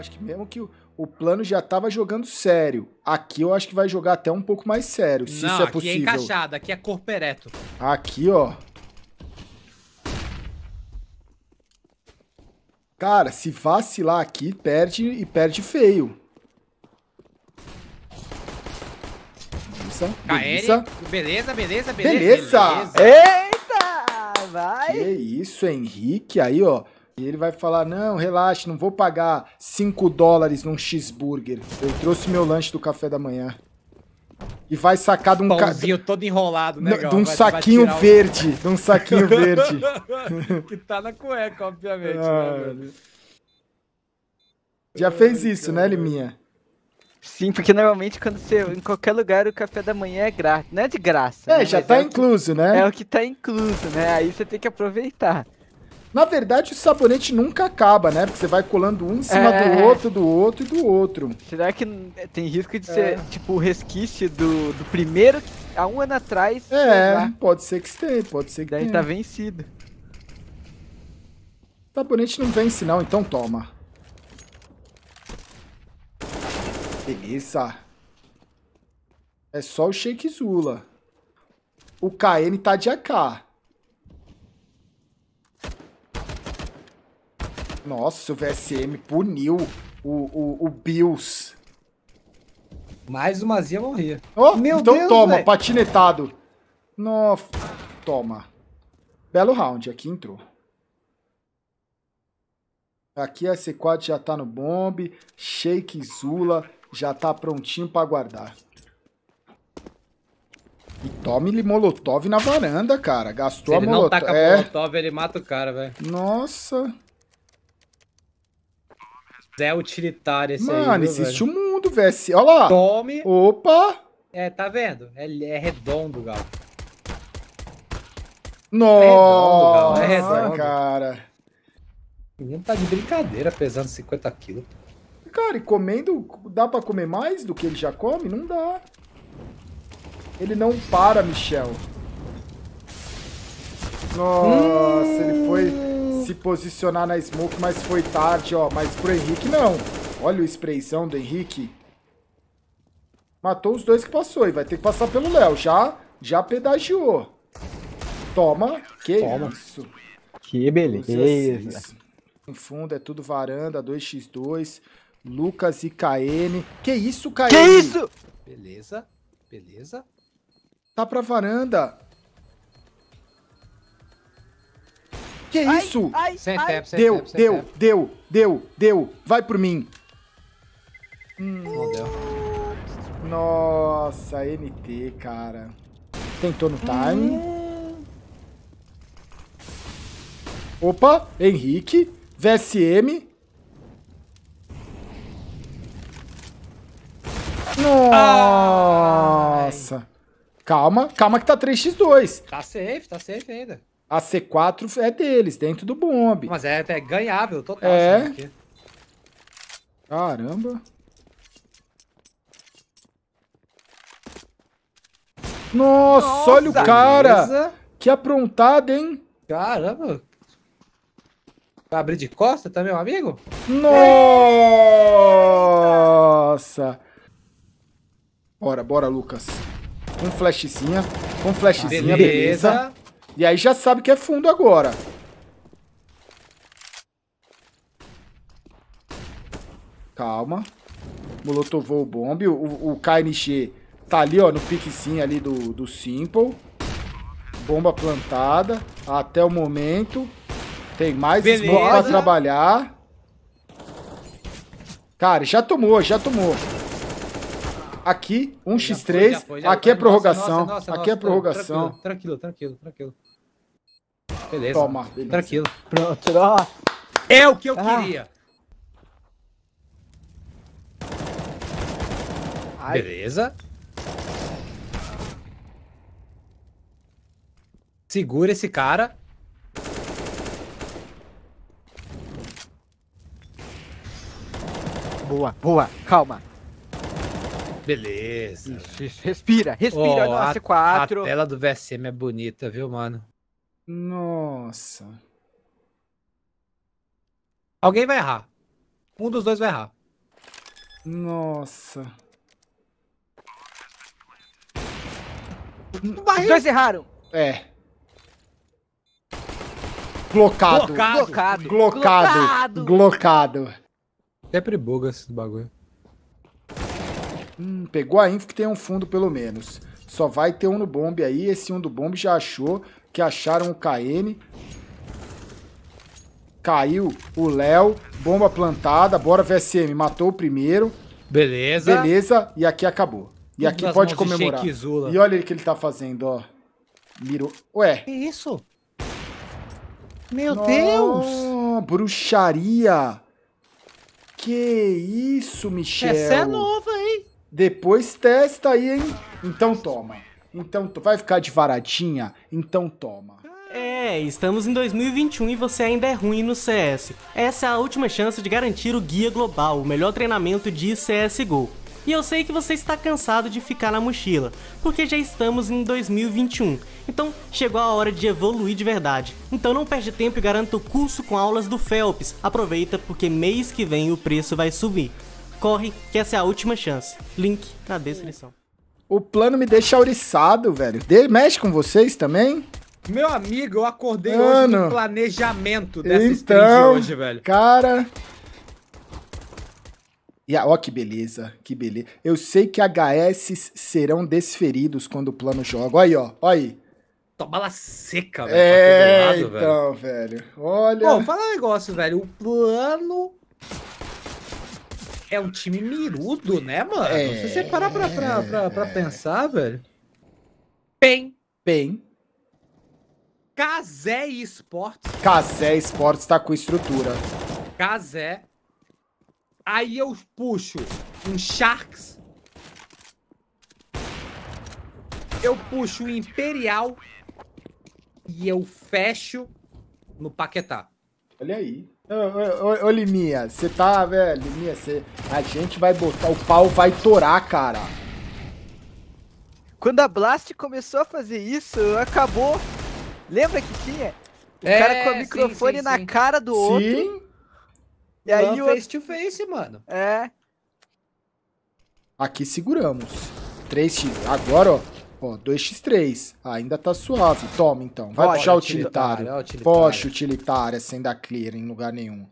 acho que mesmo que o, o plano já tava jogando sério. Aqui eu acho que vai jogar até um pouco mais sério, se Não, isso é aqui é possível. Aqui é encaixado, aqui é corpo ereto. Aqui, ó. Cara, se vacilar aqui, perde e perde feio. Beleza, beleza. Beleza, beleza, beleza. Beleza! Eita! Vai! Que isso, Henrique. Aí, ó. E ele vai falar: não, relaxe, não vou pagar 5 dólares num cheeseburger. Eu trouxe meu lanche do café da manhã. E vai sacar de um casinho ca... todo enrolado, né? De um vai, saquinho vai verde. Um... De um saquinho verde. que tá na cueca, obviamente, ah. né, Já fez isso, né, Liminha? Sim, porque normalmente quando você. Em qualquer lugar o café da manhã é grátis. Não é de graça. É, né? já tá é incluso, que, né? É o que tá incluso, né? Aí você tem que aproveitar. Na verdade, o sabonete nunca acaba, né? Porque você vai colando um em cima é... do outro, do outro e do outro. Será que tem risco de ser, tipo, o resquício do, do primeiro há um ano atrás? É, pode ser que tenha, pode ser que Daí tenha. tá vencido. O sabonete não vence não, então toma. Beleza. É só o Shake Zula. O KN tá de AK. Nossa, o VSM puniu o, o, o Bills. Mais uma Zia morrer. Oh, Meu então Deus, toma, véio. patinetado. Nossa, toma. Belo round, aqui entrou. Aqui a C4 já tá no bomb, Shake Zula já tá prontinho pra guardar. E tome molotov na varanda, cara. Gastou ele a molotov. Não taca é. molotov, ele mata o cara, velho. Nossa. É utilitário esse Mano, aí. Mano, existe velho. um mundo, velho. Olha lá. Tome. Opa. É, tá vendo? É, é redondo, Gal. Nossa, é redondo, Gal. É redondo. cara. O menino tá de brincadeira pesando 50 quilos. Cara, e comendo, dá pra comer mais do que ele já come? Não dá. Ele não para, Michel. Nossa, hum. ele foi... Hum se posicionar na smoke, mas foi tarde, ó. Mas pro Henrique, não. Olha o sprayzão do Henrique. Matou os dois que passou e vai ter que passar pelo Léo. Já, já pedagiou. Toma. Que Toma. isso. Que beleza. No fundo é tudo varanda, 2x2. Lucas e KN. Que isso, KN? Que isso? Beleza, beleza. Tá pra varanda. Que é isso? Ai, sem ai. Tempo, deu, deu, deu, deu, deu. Vai por mim. Hum. Nossa, NT, cara. Tentou no time. Opa, Henrique. VSM. Nossa. Ai. Calma, calma que tá 3x2. Tá safe, tá safe ainda. A C4 é deles, dentro do bombe. Mas é, é ganhável total. É. Caramba. Nossa, Nossa, olha o cara! Beleza. Que aprontado, hein? Caramba! Vai abrir de costa, tá, meu amigo? Nossa! Bora, bora, Lucas. Um flashzinha, um flashzinha, beleza. beleza. E aí já sabe que é fundo agora. Calma. Molotovou o bombe. O, o KNG tá ali, ó, no piquezinho ali do, do Simple. Bomba plantada. Até o momento. Tem mais Beleza. smoke pra trabalhar. Cara, já tomou, já tomou. Aqui, 1x3. É aqui é prorrogação. aqui é prorrogação. Tranquilo, tranquilo, tranquilo. tranquilo. Beleza. Toma. Beleza. Tranquilo. Pronto, ó. É o que eu ah. queria. Ai. Beleza. Segura esse cara. Boa, boa. Calma. Beleza. Isso, Respira, respira. Oh, nossa, a, quatro. A tela do VSM é bonita, viu, mano? Nossa. Alguém vai errar. Um dos dois vai errar. Nossa. Os dois erraram. É. Glocado. Glocado. Glocado. Glocado. Sempre buga esse bagulho. Hum, pegou a info que tem um fundo pelo menos. Só vai ter um no bombe aí. Esse um do bombe já achou que acharam o KN. Caiu o Léo. Bomba plantada. Bora VSM. Matou o primeiro. Beleza. Beleza. E aqui acabou. E aqui Nas pode comemorar. E olha o que ele tá fazendo, ó. Mirou. Ué. Que isso? Meu Deus! Bruxaria! Que isso, Michel? Essa é nova! Depois testa aí, hein? Então toma. Então vai ficar de varadinha? Então toma. É, estamos em 2021 e você ainda é ruim no CS. Essa é a última chance de garantir o Guia Global, o melhor treinamento de CSGO. E eu sei que você está cansado de ficar na mochila, porque já estamos em 2021, então chegou a hora de evoluir de verdade. Então não perde tempo e garanta o curso com aulas do Phelps. Aproveita porque mês que vem o preço vai subir. Corre, que essa é a última chance. Link na descrição. O plano me deixa ouriçado, velho. De mexe com vocês também? Meu amigo, eu acordei Mano. hoje no planejamento dessa então, de hoje, velho. Cara. E a, ó, que beleza, que beleza. Eu sei que HS serão desferidos quando o plano joga. Olha aí, ó, olha aí. Tá bala seca, velho. É, lado, então, velho. velho. Olha. Bom, fala um negócio, velho. O plano é um time mirudo, né, mano? É... Se você parar pra, pra, pra, pra é. pensar, velho. Bem. Bem. Casé Esportes. Casé Esportes tá com estrutura. Casé. Aí eu puxo um Sharks. Eu puxo o um Imperial. E eu fecho no Paquetá. Olha aí. Ô, ô, ô Liminha, você tá, velho, Liminha, você... A gente vai botar... O pau vai torar, cara. Quando a Blast começou a fazer isso, acabou. Lembra que tinha? O é, cara com o microfone sim, sim, na sim. cara do outro. Sim. E aí o face to face, mano. É. Aqui seguramos. 3x. Agora, ó. Ó, 2x3. ainda tá suave. Toma, então. Vai puxar puxar utilitário. o utilitário. Poxa, utilitária é sem dar clear em lugar nenhum.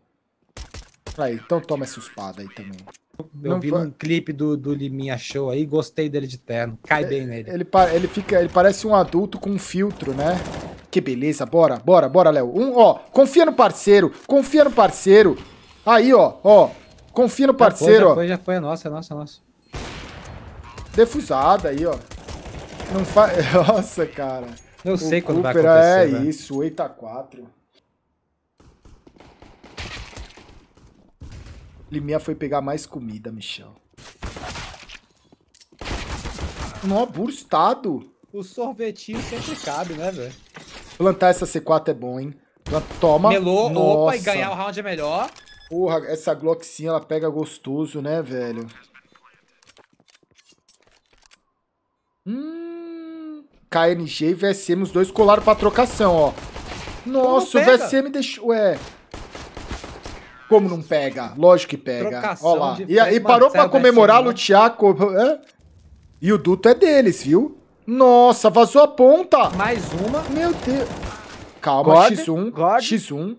Aí, então toma essa espada aí também. Eu não vi vai... um clipe do, do Liminha Show aí, gostei dele de terno. Cai é, bem nele. Ele, ele, fica, ele parece um adulto com um filtro, né? Que beleza, bora, bora, bora, Léo. Um, ó, confia no parceiro, confia no parceiro. Aí, ó, ó, confia no parceiro, já foi, já foi, ó. Já foi, já foi, é nossa, é nossa, é nossa. Defusada aí, ó. Não fa... Nossa, cara. Eu o sei quando Cooper, vai é acontecer. É né? isso, 8 a 4 Limia foi pegar mais comida, Michel. Nó, é burstado. O sorvetinho sempre cabe, né, velho? Plantar essa C4 é bom, hein? Toma. Melou, Nossa. opa, e ganhar o round é melhor. Porra, essa Glockzinha, ela pega gostoso, né, velho? Hum, KNG e VSM, os dois colaram pra trocação, ó. Nossa, o VSM deixou... Ué... Como não pega? Lógico que pega. Trocação Olha lá. E, e parou para é comemorar, lutear. Co... É? E o duto é deles, viu? Nossa, vazou a ponta. Mais uma. Meu Deus. Calma, God, X1. God. X1.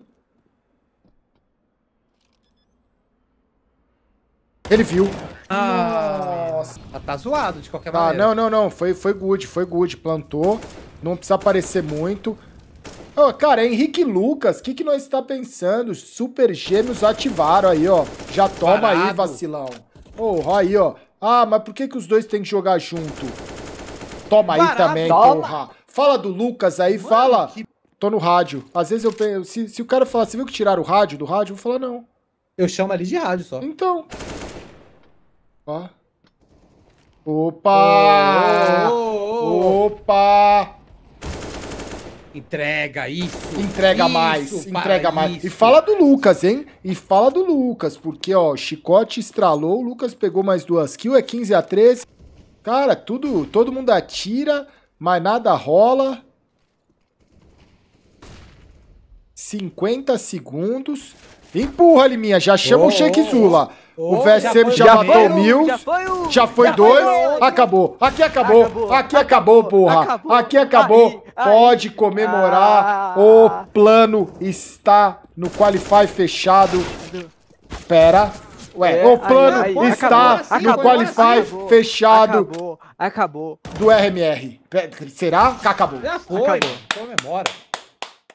Ele viu. Ah, Nossa, tá, tá zoado de qualquer tá, maneira. Não, não, não. Foi, foi good, foi good. Plantou. Não precisa aparecer muito. Oh, cara, Henrique Lucas, o que, que nós está pensando? Super gêmeos ativaram aí, ó. Já toma Parado. aí, vacilão. Oh, aí, ó. Ah, mas por que, que os dois têm que jogar junto? Toma Parado. aí também, toma. porra. Fala do Lucas aí, Mano, fala. Que... Tô no rádio. Às vezes eu penso. Se, se o cara falar, você viu que tiraram o rádio do rádio? Eu vou falar, não. Eu chamo ali de rádio só. Então. Opa! Opa! Entrega isso. Entrega isso, mais, entrega mais. Isso. E fala do Lucas, hein? E fala do Lucas, porque ó, o chicote estralou, o Lucas pegou mais duas kills, é 15 a 13. Cara, tudo, todo mundo atira, mas nada rola. 50 segundos. Empurra, Liminha, já chama oh, o Sheikzula. Oh, oh. O VSM já, matou mil. Já foi, um, já foi dois. acabou. Aqui acabou. Aqui acabou, porra. Aqui acabou. Pode comemorar. Ah. O plano está no Qualify fechado. Pera. Ué, é, o plano está no Qualify fechado. Acabou. Do RMR. Será? Acabou. Já foi. Acabou. Comemora.